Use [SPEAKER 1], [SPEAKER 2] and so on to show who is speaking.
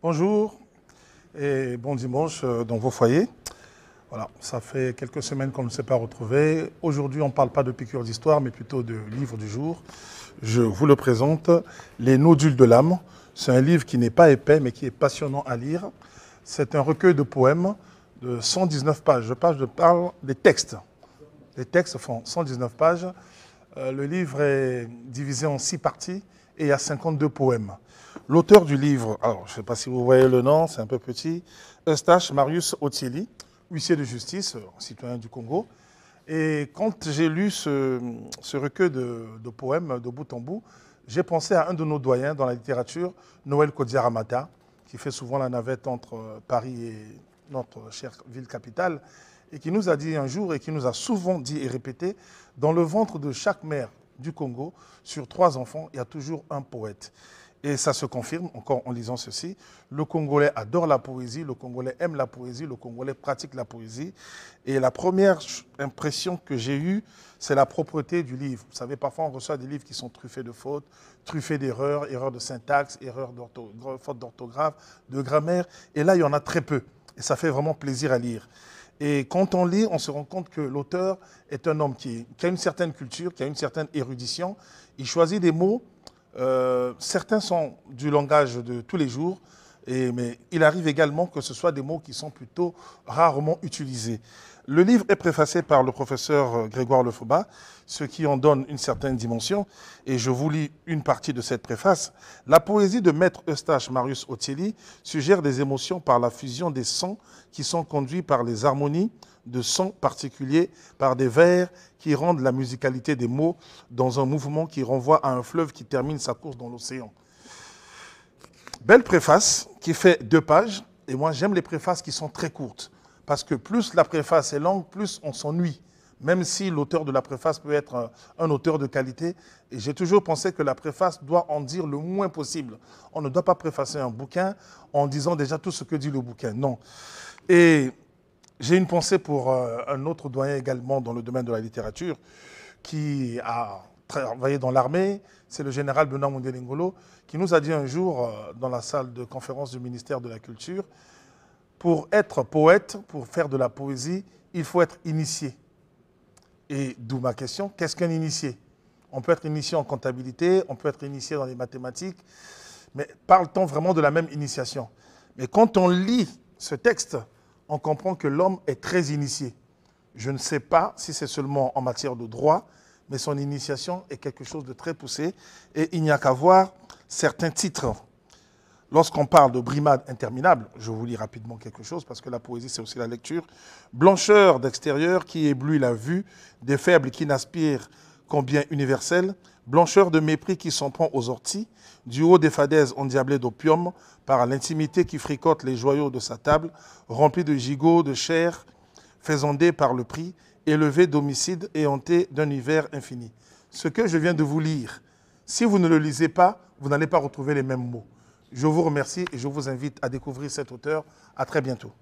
[SPEAKER 1] Bonjour et bon dimanche euh, dans vos foyers. Voilà, ça fait quelques semaines qu'on ne s'est pas retrouvés. Aujourd'hui, on ne parle pas de piqûres d'histoire, mais plutôt de livre du jour. Je vous le présente, Les nodules de l'âme. C'est un livre qui n'est pas épais, mais qui est passionnant à lire. C'est un recueil de poèmes de 119 pages. Je parle, parle des textes. Les textes font 119 pages. Euh, le livre est divisé en six parties et à 52 poèmes. L'auteur du livre, alors je ne sais pas si vous voyez le nom, c'est un peu petit, Eustache Marius Otieli, huissier de justice, citoyen du Congo. Et quand j'ai lu ce, recueil de, poèmes de bout en bout, j'ai pensé à un de nos doyens dans la littérature, Noël Kodiaramata, qui fait souvent la navette entre Paris et notre chère ville capitale, et qui nous a dit un jour, et qui nous a souvent dit et répété, dans le ventre de chaque mère, du Congo, sur trois enfants, il y a toujours un poète. Et ça se confirme encore en lisant ceci. Le Congolais adore la poésie, le Congolais aime la poésie, le Congolais pratique la poésie. Et la première impression que j'ai eue, c'est la propreté du livre. Vous savez, parfois on reçoit des livres qui sont truffés de fautes, truffés d'erreurs, erreurs de syntaxe, erreurs fautes d'orthographe, de grammaire. Et là, il y en a très peu. Et ça fait vraiment plaisir à lire. Et quand on lit, on se rend compte que l'auteur est un homme qui, a une certaine culture, qui a une certaine érudition. Il choisit des mots. Euh, certains sont du langage de tous les jours, mais il arrive également que ce soit des mots qui sont plutôt rarement utilisés. Le livre est préfacé par le professeur euh, Grégoire Faubat, ce qui en donne une certaine dimension. Et je vous lis une partie de cette préface. La poésie de maître Eustache Marius Otelli suggère des émotions par la fusion des sons qui sont conduits par les harmonies de sons particuliers, par des vers qui rendent la musicalité des mots dans un mouvement qui renvoie à un fleuve qui termine sa course dans l'océan. Belle préface qui fait deux pages. Et moi, j'aime les préfaces qui sont très courtes. Parce que plus la préface est longue, plus on s'ennuie. Même si l'auteur de la préface peut être un, auteur de qualité. Et j'ai toujours pensé que la préface doit en dire le moins possible. On ne doit pas préfacer un bouquin en disant déjà tout ce que dit le bouquin. Non. Et j'ai une pensée pour euh, un autre doyen également dans le domaine de la littérature qui a travaillé dans l'armée, c'est le général Benoît Mundelengolo qui nous a dit un jour euh, dans la salle de conférence du ministère de la Culture, pour être poète, pour faire de la poésie, il faut être initié. Et d'où ma question, qu'est-ce qu'un initié On peut être initié en comptabilité, on peut être initié dans les mathématiques, mais parle-t-on vraiment de la même initiation Mais quand on lit ce texte, on comprend que l'homme est très initié. Je ne sais pas si c'est seulement en matière de droit, mais son initiation est quelque chose de très poussé et il n'y a qu'à voir certains titres. Lorsqu'on parle de brimade interminable, je vous lis rapidement quelque chose parce que la poésie c'est aussi la lecture. Blancheur d'extérieur qui éblouit la vue des faibles qui n'aspirent qu'en bien universel. Blancheur de mépris qui s'en prend aux orties, du haut des fadaises endiablées d'opium, par l'intimité qui fricote les joyaux de sa table, remplie de gigots, de chair, faisandé par le prix, élevé d'homicide et hanté d'un hiver infini. Ce que je viens de vous lire, si vous ne le lisez pas, vous n'allez pas retrouver les mêmes mots. Je vous remercie et je vous invite à découvrir cet auteur. À très bientôt.